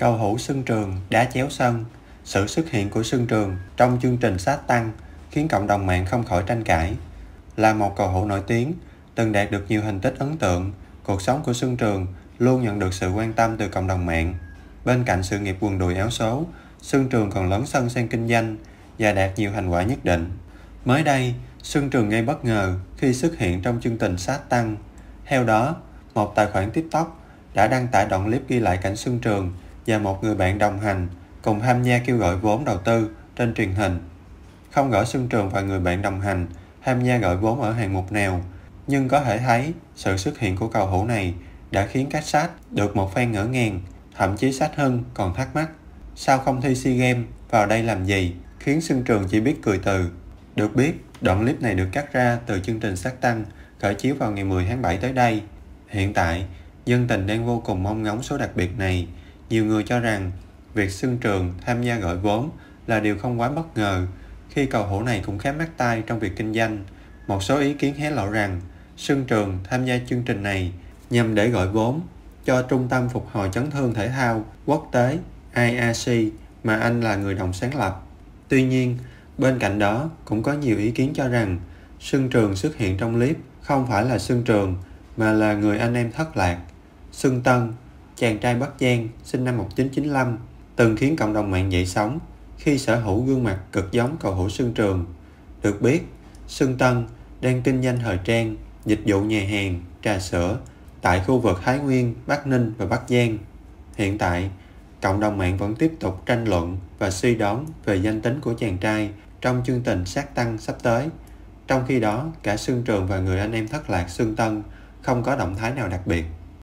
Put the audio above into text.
cầu thủ sân trường đá chéo sân. Sự xuất hiện của sân trường trong chương trình sát tăng khiến cộng đồng mạng không khỏi tranh cãi. Là một cầu thủ nổi tiếng, từng đạt được nhiều thành tích ấn tượng, cuộc sống của sân trường luôn nhận được sự quan tâm từ cộng đồng mạng. Bên cạnh sự nghiệp quần đùi áo số, Xuân Trường còn lớn sân sang kinh doanh và đạt nhiều thành quả nhất định. Mới đây, Xuân Trường gây bất ngờ khi xuất hiện trong chương trình sát tăng. Theo đó, một tài khoản TikTok đã đăng tải đoạn clip ghi lại cảnh Xuân Trường và một người bạn đồng hành cùng tham gia kêu gọi vốn đầu tư trên truyền hình. Không gõ Xuân Trường và người bạn đồng hành tham gia gọi vốn ở hạng mục nào, nhưng có thể thấy sự xuất hiện của cầu thủ này đã khiến các sát được một phen ngỡ ngàng, thậm chí sát hơn còn thắc mắc sao không thi SEA Games vào đây làm gì, khiến Xuân Trường chỉ biết cười từ. Được biết, đoạn clip này được cắt ra từ chương trình sát tăng khởi chiếu vào ngày 10 tháng 7 tới đây. Hiện tại, dân tình đang vô cùng mong ngóng số đặc biệt này nhiều người cho rằng việc Xuân Trường tham gia gọi vốn là điều không quá bất ngờ khi cầu thủ này cũng khá mát tay trong việc kinh doanh. Một số ý kiến hé lộ rằng Xuân Trường tham gia chương trình này nhằm để gọi vốn cho Trung tâm Phục hồi Chấn thương Thể thao Quốc tế IAC mà anh là người đồng sáng lập. Tuy nhiên, bên cạnh đó cũng có nhiều ý kiến cho rằng Xuân Trường xuất hiện trong clip không phải là Xuân Trường mà là người anh em thất lạc. Xuân Tân chàng trai Bắc Giang sinh năm 1995, từng khiến cộng đồng mạng dậy sóng khi sở hữu gương mặt cực giống cầu thủ Sương Trường. Được biết, Sương Tân đang kinh doanh thời trang, dịch vụ nhà hàng, trà sữa tại khu vực Thái Nguyên, Bắc Ninh và Bắc Giang. Hiện tại, cộng đồng mạng vẫn tiếp tục tranh luận và suy đoán về danh tính của chàng trai trong chương trình sát tăng sắp tới. Trong khi đó, cả Sương Trường và người anh em thất lạc Sương Tân không có động thái nào đặc biệt.